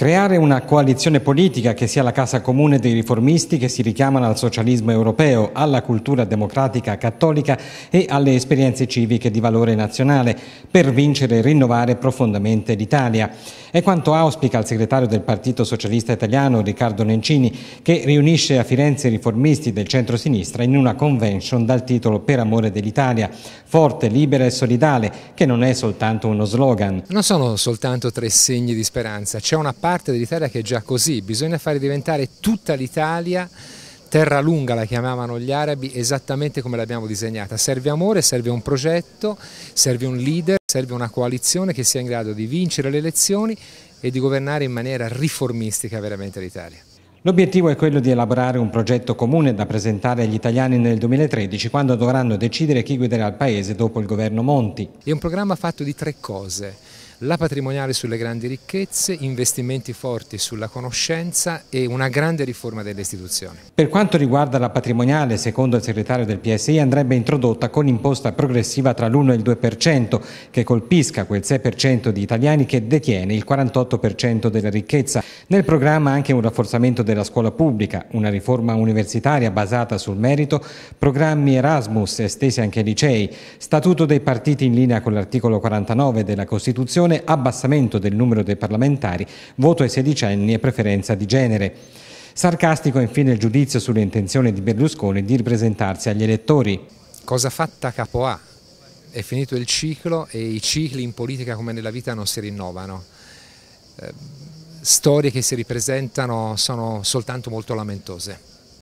Creare una coalizione politica che sia la casa comune dei riformisti che si richiamano al socialismo europeo, alla cultura democratica cattolica e alle esperienze civiche di valore nazionale per vincere e rinnovare profondamente l'Italia. È quanto auspica il segretario del Partito Socialista Italiano Riccardo Nencini che riunisce a Firenze i riformisti del centro-sinistra in una convention dal titolo Per amore dell'Italia, forte, libera e solidale, che non è soltanto uno slogan. Non sono soltanto tre segni di speranza, c'è una parte parte dell'Italia che è già così, bisogna fare diventare tutta l'Italia terra lunga la chiamavano gli arabi esattamente come l'abbiamo disegnata. Serve amore, serve un progetto, serve un leader, serve una coalizione che sia in grado di vincere le elezioni e di governare in maniera riformistica veramente l'Italia. L'obiettivo è quello di elaborare un progetto comune da presentare agli italiani nel 2013 quando dovranno decidere chi guiderà il paese dopo il governo Monti. È un programma fatto di tre cose la patrimoniale sulle grandi ricchezze, investimenti forti sulla conoscenza e una grande riforma delle istituzioni. Per quanto riguarda la patrimoniale, secondo il segretario del PSI, andrebbe introdotta con imposta progressiva tra l'1 e il 2%, che colpisca quel 6% di italiani che detiene il 48% della ricchezza. Nel programma anche un rafforzamento della scuola pubblica, una riforma universitaria basata sul merito, programmi Erasmus estesi anche ai licei, statuto dei partiti in linea con l'articolo 49 della Costituzione Costituzione, abbassamento del numero dei parlamentari, voto ai sedicenni e preferenza di genere. Sarcastico infine il giudizio sulle intenzioni di Berlusconi di ripresentarsi agli elettori. Cosa fatta capo A? È finito il ciclo e i cicli in politica come nella vita non si rinnovano. Eh, storie che si ripresentano sono soltanto molto lamentose.